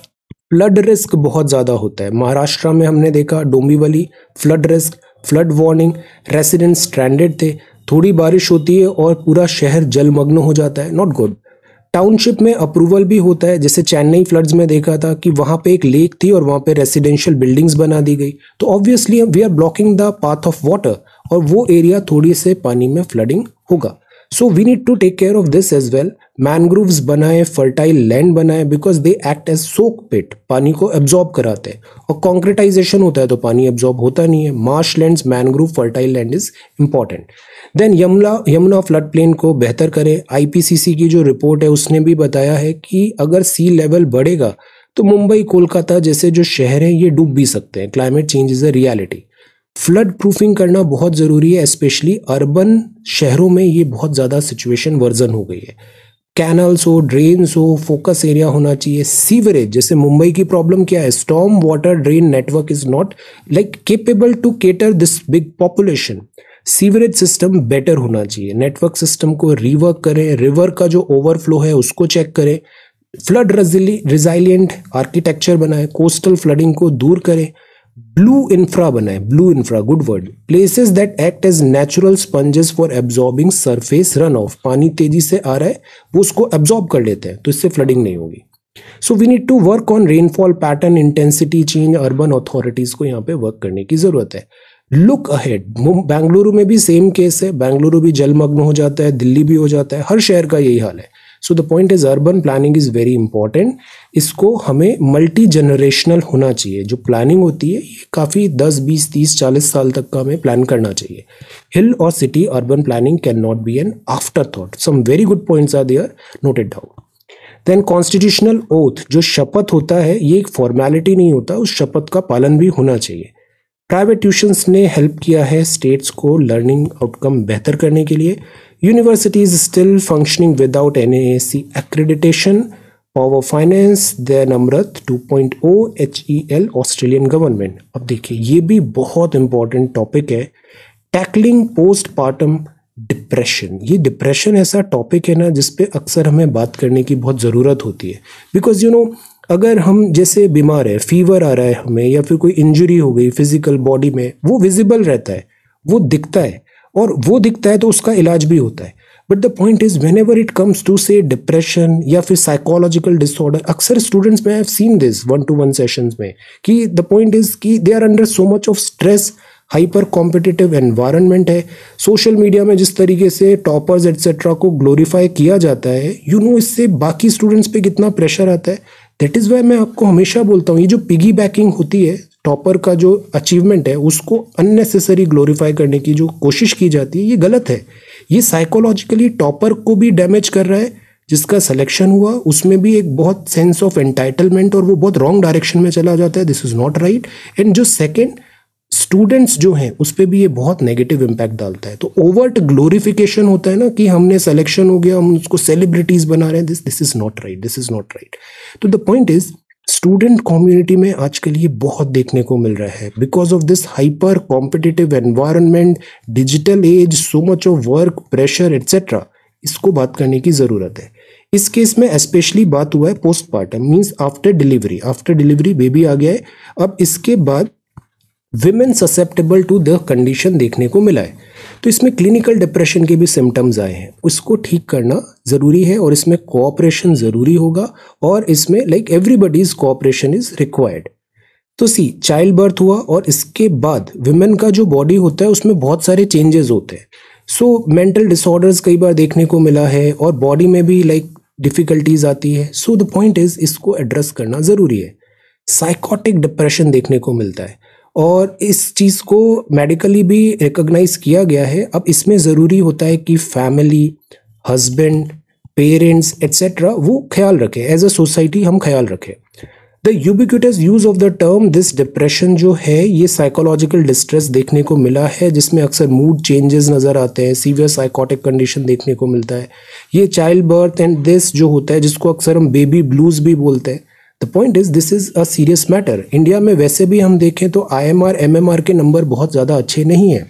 फ्लड रिस्क बहुत ज़्यादा होता है महाराष्ट्र में हमने देखा Dombivli flood risk flood warning resident stranded थे थोड़ी बारिश होती है और पूरा शहर जलमग्न हो जाता है नॉट गुड टाउनशिप में अप्रूवल भी होता है जैसे चेन्नई फ्लड्स में देखा था कि वहाँ पे एक लेक थी और वहाँ पे रेसिडेंशियल बिल्डिंग्स बना दी गई तो obviously we are blocking the path of water और वो एरिया थोड़ी से पानी में फ्लडिंग होगा so we need to take care of this as well mangroves बनाए फर्टाइल लैंड बनाए because they act as soak pit पानी को एब्जॉर्ब कराते हैं और कॉन्क्रिटाइजेशन होता है तो पानी एब्जॉर्ब होता नहीं है marsh land mangrove fertile land is important then Yamuna Yamuna flood plain को बेहतर करें आईपीसीसी की जो रिपोर्ट है उसने भी बताया है कि अगर सी लेवल बढ़ेगा तो मुंबई कोलकाता जैसे जो शहर हैं ये डूब भी सकते हैं climate change is a reality flood proofing करना बहुत ज़रूरी है स्पेशली अर्बन शहरों में ये बहुत ज़्यादा सिचुएशन वर्जन हो गई है कैनल्स हो ड्रेन्स हो फोकस एरिया होना चाहिए सीवरेज जैसे मुंबई की प्रॉब्लम क्या है storm water drain network is not like capable to cater this big population sewerage system better होना चाहिए नेटवर्क सिस्टम को रिवर्क करें रिवर का जो ओवरफ्लो है उसको चेक करें फ्लड रिजाइलियंट आर्किटेक्चर बनाए कोस्टल फ्लडिंग को दूर करें ब्लू इंफ्रा बनाए blue infra good word places that act as natural sponges for absorbing surface run off पानी तेजी से आ रहा है वो उसको एब्जॉर्ब कर लेते हैं तो इससे फ्लडिंग नहीं होगी so we need to work on rainfall pattern intensity change urban authorities को यहाँ पे वर्क करने की जरूरत है लुक अहेड बेंगलुरु में भी सेम केस है बेंगलुरु भी जलमग्न हो जाता है दिल्ली भी हो जाता है हर शहर का यही हाल है so the point is urban planning is very important इसको हमें मल्टी जनरेशनल होना चाहिए जो प्लानिंग होती है ये काफ़ी दस बीस तीस चालीस साल तक का हमें प्लान करना चाहिए हिल और city urban planning can not be an after thought some very good points are there noted down then constitutional oath जो शपथ होता है ये एक फॉर्मेलिटी नहीं होता उस शपथ का पालन भी होना चाहिए प्राइवेट ट्यूशन्स ने हेल्प किया है स्टेट्स को लर्निंग आउटकम बेहतर करने के लिए University is still functioning without NAAC accreditation. Power finance the नमृत 2.0 H E L Australian government अब देखिए ये भी बहुत इंपॉर्टेंट टॉपिक है टैकलिंग पोस्ट पार्टम डिप्रेशन ये डिप्रेशन ऐसा टॉपिक है ना जिसपे अक्सर हमें बात करने की बहुत ज़रूरत होती है बिकॉज यू नो अगर हम जैसे बीमार है फीवर आ रहा है हमें या फिर कोई इंजरी हो गई फिजिकल बॉडी में वो विजिबल रहता है वो दिखता है और वो दिखता है तो उसका इलाज भी होता है but the point is whenever it comes to say depression या फिर साइकोलॉजिकल डिसऑर्डर अक्सर स्टूडेंट्स में have seen this one to one session में कि द पॉइंट इज कि they are under so much of stress hyper competitive environment है social media में जिस तरीके से टॉपर्स एट्सेट्रा को ग्लोरीफाई किया जाता है यू you नो know, इससे बाकी स्टूडेंट्स पे कितना प्रेशर आता है दैट इज़ वाई मैं आपको हमेशा बोलता हूँ ये जो पिगी बैकिंग होती है टॉपर का जो अचीवमेंट है उसको अननेसेसरी ग्लोरीफाई करने की जो कोशिश की जाती है ये गलत है ये साइकोलॉजिकली टॉपर को भी डैमेज कर रहा है जिसका सिलेक्शन हुआ उसमें भी एक बहुत सेंस ऑफ एंटाइटलमेंट और वो बहुत रॉन्ग डायरेक्शन में चला जाता है this is not right and जो सेकेंड स्टूडेंट्स जो हैं उस पर भी ये बहुत नेगेटिव इम्पैक्ट डालता है तो ओवर्ट ग्लोरिफिकेशन होता है ना कि हमने सेलेक्शन हो गया हम उसको सेलिब्रिटीज़ बना रहे हैं this this is not right this is not right तो the point is student community में आज के लिए बहुत देखने को मिल रहा है because of this hyper competitive environment digital age so much of work pressure etcetera इसको बात करने की ज़रूरत है इस केस में स्पेशली बात हुआ है postmortem means after delivery after delivery baby आ गया है अब इसके बाद women susceptible to the condition देखने को मिला है तो इसमें क्लिनिकल डिप्रेशन के भी सिम्टम्स आए हैं उसको ठीक करना ज़रूरी है और इसमें कोऑपरेशन ज़रूरी होगा और इसमें like everybody's cooperation is required तो सी चाइल्ड बर्थ हुआ और इसके बाद विमेन का जो बॉडी होता है उसमें बहुत सारे चेंजेस होते हैं सो मेंटल डिसऑर्डर्स कई बार देखने को मिला है और बॉडी में भी लाइक like, डिफ़िकल्टीज आती है सो द पॉइंट इज़ इसको एड्रेस करना ज़रूरी है साइकोटिक डिप्रेशन देखने को मिलता है और इस चीज़ को मेडिकली भी रिकोगनाइज़ किया गया है अब इसमें ज़रूरी होता है कि फैमिली हस्बैंड पेरेंट्स एट्सेट्रा वो ख्याल रखें एज अ सोसाइटी हम ख्याल रखें the ubiquitous use of the term this depression जो है ये साइकोलॉजिकल डिस्ट्रेस देखने को मिला है जिसमें अक्सर मूड चेंजेस नज़र आते हैं सीवियर साइकोटिक कंडीशन देखने को मिलता है ये चाइल्ड बर्थ एंड दिस जो होता है जिसको अक्सर हम बेबी ब्लूज भी बोलते हैं the point is this is a serious matter India में वैसे भी हम देखें तो I M R M M R के नंबर बहुत ज़्यादा अच्छे नहीं हैं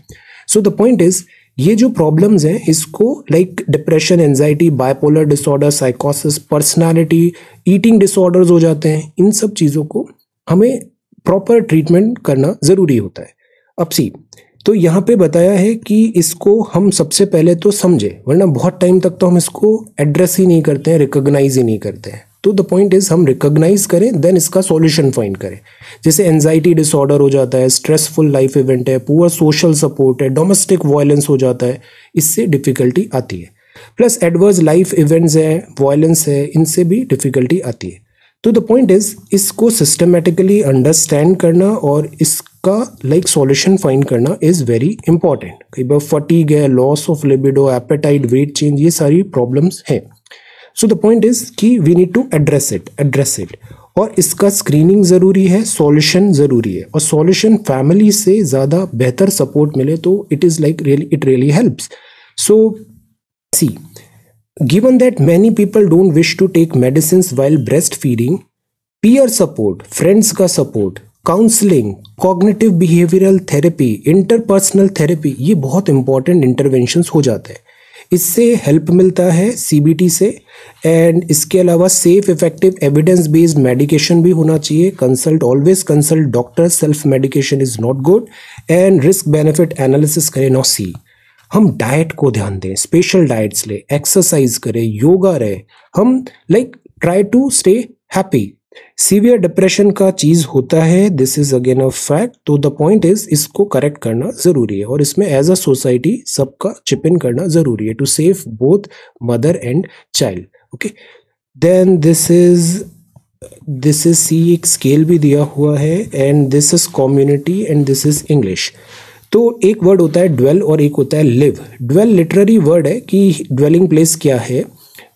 सो द पॉइंट इज ये जो प्रॉब्लम्स हैं इसको like depression anxiety bipolar disorder साइकोसिस पर्सनैलिटी ईटिंग डिसऑर्डर्स हो जाते हैं इन सब चीज़ों को हमें प्रॉपर ट्रीटमेंट करना ज़रूरी होता है अब सी तो यहाँ पे बताया है कि इसको हम सबसे पहले तो समझें वरना बहुत टाइम तक तो हम इसको एड्रेस ही नहीं करते हैं रिकोगनाइज ही नहीं करते हैं तो द पॉइंट इज हम रिकोगनाइज करें देन इसका सॉल्यूशन फाइंड करें जैसे एनजाइटी डिसऑर्डर हो जाता है स्ट्रेसफुल लाइफ इवेंट है पुअर सोशल सपोर्ट है डोमेस्टिक वायलेंस हो जाता है इससे डिफिकल्टी आती है प्लस एडवर्स लाइफ इवेंट्स हैं वायलेंस है इनसे भी डिफिकल्टी आती है तो द पॉइंट इज इसको सिस्टमेटिकली अंडरस्टैंड करना और इसका लाइक सॉल्यूशन फाइंड करना इज़ वेरी इंपॉर्टेंट कई बार फटीग है loss of libido appetite weight change ये सारी प्रॉब्लम्स हैं सो द पॉइंट इज कि we need to address it address it और इसका स्क्रीनिंग ज़रूरी है सॉल्यूशन ज़रूरी है और सॉल्यूशन फैमिली से ज़्यादा बेहतर सपोर्ट मिले तो it is like really it really helps so see given that many people don't wish to take medicine while breast feeding peer support friends का support counselling cognitive behavioural therapy interpersonal therapy ये बहुत important interventions हो जाते हैं इससे help मिलता है CBT से एंड इसके अलावा safe effective evidence based medication भी होना चाहिए consult always consult doctor self medication is not good and risk benefit analysis करें नॉ सी हम डाइट को ध्यान दें स्पेशल डाइट्स ले एक्सरसाइज करें योगा रहे हम like try to stay happy severe depression का चीज़ होता है this is again a fact तो द पॉइंट इज इसको करेक्ट करना ज़रूरी है और इसमें एज अ सोसाइटी सबका चिप इन करना ज़रूरी है to save both mother and child okay then this is this is see एक स्केल भी दिया हुआ है and this is community and this is English तो एक वर्ड होता है ड्वेल और एक होता है लिव ड्वेल लिटररी वर्ड है कि ड्वेलिंग प्लेस क्या है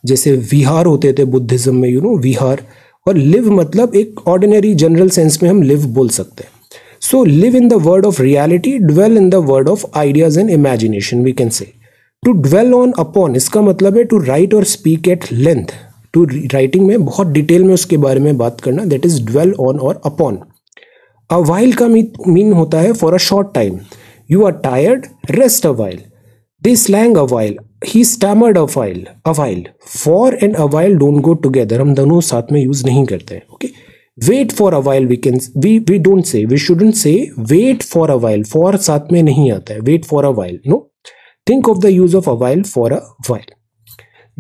जैसे विहार होते थे बुद्धिज्म में यू नो विहार और लिव मतलब एक ऑर्डिनरी जनरल सेंस में हम लिव बोल सकते हैं so live in the world of reality dwell in the word of ideas and imagination we can say to dwell on upon इसका मतलब है टू राइट और speak at length to writing में बहुत डिटेल में उसके बारे में बात करना दैट इज डवेल ऑन और अपॉन अ वाइल का मीन होता है for a short time you are tired rest a while this Lang a while he stammered awhile awhile for and awhile don't go together हम दोनों साथ में use नहीं करते हैं okay wait for awhile we can we we don't say we shouldn't say wait for awhile for साथ में नहीं आता है wait for awhile no think of the use of awhile for a while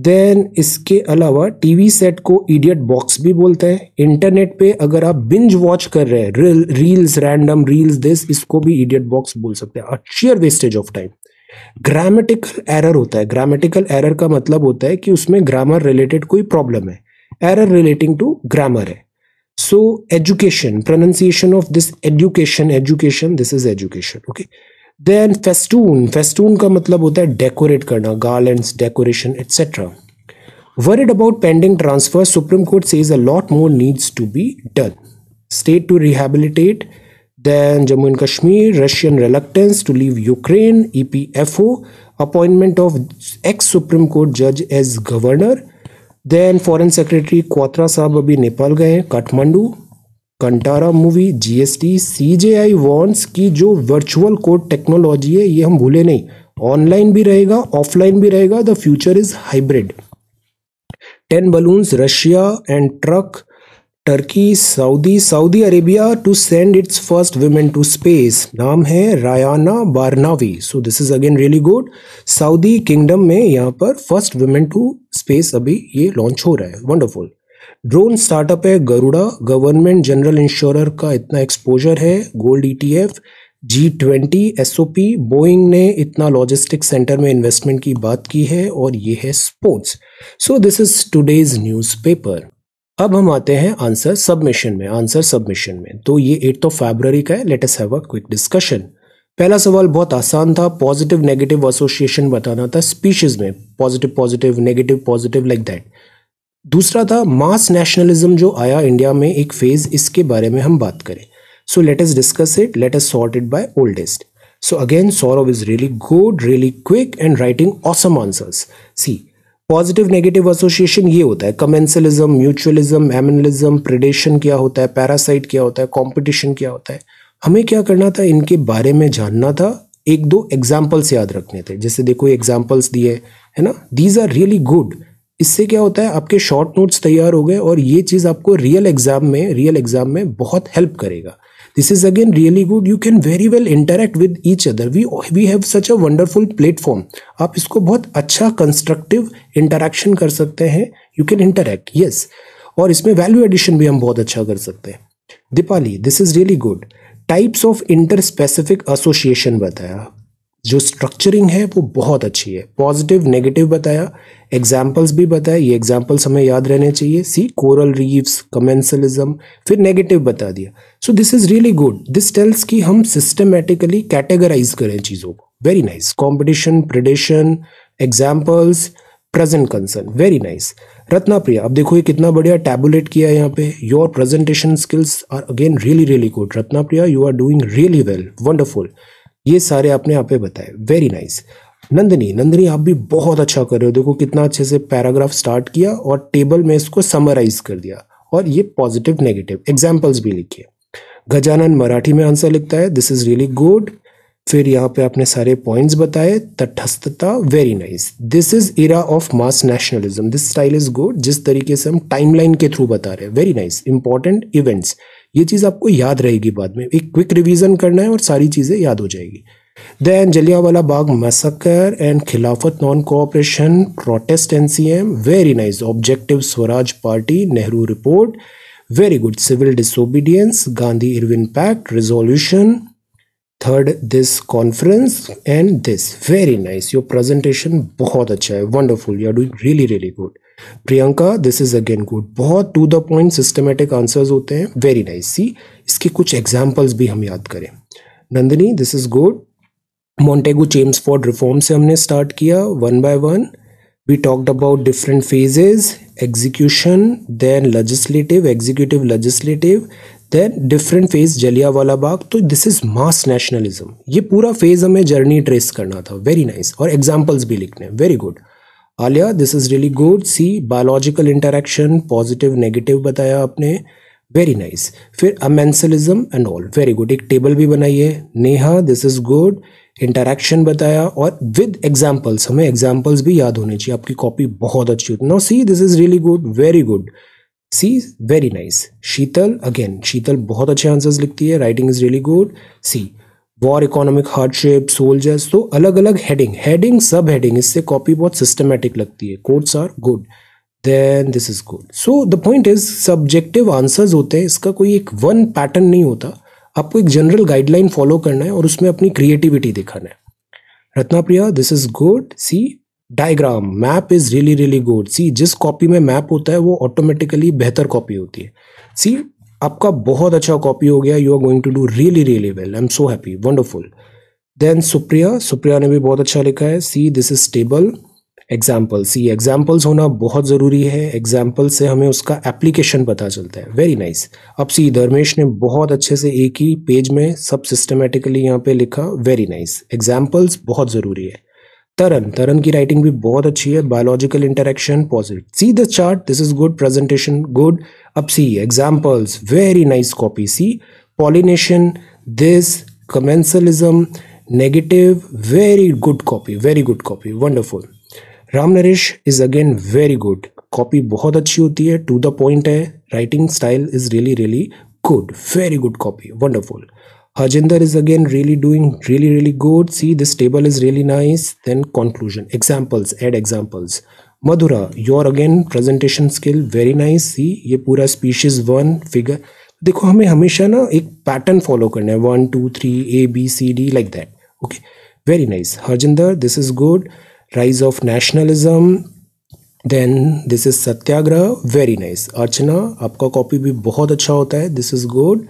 then इसके अलावा TV set को idiot box भी बोलते हैं इंटरनेट पे अगर आप बिंज वॉच कर रहे हैं रील्स रैंडम रील्स दिस इसको भी इडियट बॉक्स बोल सकते हैं a sheer wastage of time grammatical error होता है ग्रामेटिकल एरर का मतलब होता है कि उसमें ग्रामर रिलेटेड कोई प्रॉब्लम है एरर रिलेटिंग टू ग्रामर है so education pronunciation of this education education this is education okay then festoon festoon का मतलब होता है डेकोरेट करना garlands decoration etcetera worried about pending transfer supreme court says a lot more needs to be done state to rehabilitate then Jammu and Kashmir Russian reluctance to leave Ukraine E P F O appointment of x supreme court जज as governor then foreign secretary Kwatra साहब अभी नेपाल गए हैं Kathmandu Kantara movie G S T C J I once की जो virtual court technology है ये हम भूले नहीं ऑनलाइन भी रहेगा ऑफलाइन भी रहेगा the future is hybrid ten balloons Russia and truck Turkey Saudi Saudi Arabia to send its first women to space नाम है Rayyanah Barnawi so this is again really good Saudi kingdom में यहाँ पर first women to space अभी ये launch हो रहा है वंडरफुल ड्रोन स्टार्टअप है गरुड़ा गवर्नमेंट जनरल इंश्योरर का इतना एक्सपोजर है gold ETF G twenty S Boeing ने इतना लॉजिस्टिक सेंटर में इन्वेस्टमेंट की बात की है और ये है sports so this is today's newspaper अब हम आते हैं आंसर सबमिशन में आंसर सबमिशन में तो ये एट ऑफ फेबर का है latest have a quick discussion पहला सवाल बहुत आसान था पॉजिटिव नेगेटिव एसोसिएशन बताना था स्पीशीज में positive positive negative positive like that दूसरा था मास नेशनलिज्म जो आया इंडिया में एक फेज इसके बारे में हम बात करें so let's discuss it let's sort it by oldest so again Saurav is really good really quick and writing awesome answers see positive negative association ये होता है कमेंसलिज्म म्यूचुअलिज्म एमिनलिज्म प्रिडेशन क्या होता है पैरासाइट क्या होता है कंपटीशन क्या होता है हमें क्या करना था इनके बारे में जानना था एक दो एग्जाम्पल्स याद रखने थे जैसे देखो एग्जाम्पल्स दिए है ना दीज आर रियली गुड इससे क्या होता है आपके शॉर्ट नोट्स तैयार हो गए और ये चीज़ आपको रियल एग्जाम में रियल एग्जाम में बहुत हेल्प करेगा this is again really good you can very well interact with each other we we have such a wonderful platform आप इसको बहुत अच्छा कंस्ट्रक्टिव इंटरेक्शन कर सकते हैं यू कैन इंटरेक्ट यस और इसमें वैल्यू एडिशन भी हम बहुत अच्छा कर सकते हैं Deepali this is really good types of interspecific association बताया जो स्ट्रक्चरिंग है वो बहुत अच्छी है पॉजिटिव नेगेटिव बताया एग्जाम्पल्स भी बताया ये एग्जाम्पल्स हमें याद रहने चाहिए सी कोरल रीव्स कमेंसलिज्म फिर नेगेटिव बता दिया so this is really good this tells कि हम सिस्टमेटिकली कैटेगराइज करें चीज़ों को very nice competition predation examples present concern very nice Ratna Priya अब देखो ये कितना बढ़िया टैबुलेट किया है यहाँ पे your presentation skills are again really really good Ratna Priya you are doing really well wonderful ये सारे आपने आप बताए वेरी नाइस नंदनी नंदनी आप भी बहुत अच्छा कर रहे हो देखो कितना अच्छे से पैराग्राफ स्टार्ट किया और टेबल में इसको समराइज कर दिया और ये पॉजिटिव नेगेटिव एग्जाम्पल्स भी लिखिए गजानन मराठी में आंसर लिखता है दिस इज रियली गुड फिर यहाँ पे आपने सारे पॉइंट्स बताए तटस्थता very nice this is era of mass nationalism this style is good जिस तरीके से हम टाइमलाइन के थ्रू बता रहे हैं वेरी नाइस इंपॉर्टेंट इवेंट्स ये चीज़ आपको याद रहेगी बाद में एक क्विक रिवीजन करना है और सारी चीज़ें याद हो जाएगी then Jallianwala Bagh massacre and Khilafat non cooperation protest N C M very nice objective Swaraj party Nehru report very good civil disobedience Gandhi Irwin pact resolution third this conference and this very nice your presentation बहुत अच्छा है wonderful you are doing really really good Priyanka this is again good बहुत to the point systematic answers होते हैं very nice सी इसके कुछ examples भी हम याद करें Nandini this is good Montague चेम्स फॉर रिफॉर्म से हमने स्टार्ट किया one by one talked about different phases execution then legislative executive legislative then different phase Jallianwala बाग तो दिस इज मास नेशनलिज्म ये पूरा फेज हमें जर्नी ट्रेस करना था वेरी नाइस nice. और एग्जाम्पल्स भी लिखने very good Alia this is really good see biological interaction positive negative बताया आपने वेरी नाइस nice. फिर amensalism and all very good एक टेबल भी बनाइए Neha this is good interaction बताया और विद एग्जाम्पल्स हमें एग्जाम्पल्स भी याद होने चाहिए आपकी कॉपी बहुत अच्छी होती है no see this is really good very good see very nice Sheetal again Sheetal बहुत अच्छे आंसर्स लिखती है writing is really good see war economic hardship soldiers तो अलग अलग हेडिंग हेडिंग सब हेडिंग इससे कॉपी बहुत सिस्टमेटिक लगती है codes are good then this is good so the point is subjective answers होते हैं इसका कोई एक वन पैटर्न नहीं होता आपको एक जनरल गाइडलाइन फॉलो करना है और उसमें अपनी क्रिएटिविटी दिखाना है Ratna Priya this is good see diagram map is really really good see जिस कॉपी में मैप होता है वो ऑटोमेटिकली बेहतर कॉपी होती है सी आपका बहुत अच्छा कॉपी हो गया you are going to do really really well I am so happy wonderful then Supriya Supriya ने भी बहुत अच्छा लिखा है see this is stable example see examples होना बहुत ज़रूरी है एग्जाम्पल से हमें उसका एप्लीकेशन पता चलता है वेरी नाइस nice. अब सी धर्मेश ने बहुत अच्छे से एक ही पेज में सब सिस्टमेटिकली यहाँ पे लिखा वेरी नाइस एग्जाम्पल्स बहुत ज़रूरी है तरन तरन की राइटिंग भी बहुत अच्छी है biological interaction positive see the chart this is good presentation good अब see examples very nice copy see pollination this commensalism negative very good copy very good copy wonderful Ram Naresh is again very good copy बहुत अच्छी होती है to the point है writing style is really really good very good copy wonderful Hajinder is again really doing really, really good. See, this table is really nice. Then conclusion. Examples, add examples. Madhura, your again presentation skill very nice. See, ये पूरा species one figure. देखो हमें हमेशा ना एक pattern follow करना है one two three A B C D like that okay very nice Harjinder this is good rise of nationalism then this is Satyagraha very nice Archana आपका कॉपी भी बहुत अच्छा होता है this is good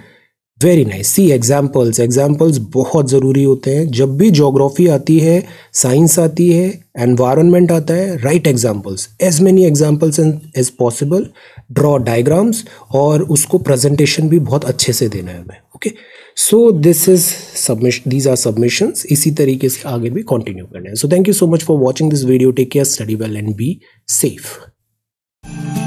very nice see examples examples बहुत ज़रूरी होते हैं जब भी जोग्राफी आती है साइंस आती है एनवायरनमेंट आता है write examples as many examples as possible draw diagrams और उसको प्रेजेंटेशन भी बहुत अच्छे से देना है हमें okay so this is submission these are submissions इसी तरीके से आगे भी कंटिन्यू करना है so thank you so much for watching this video take care study well and be safe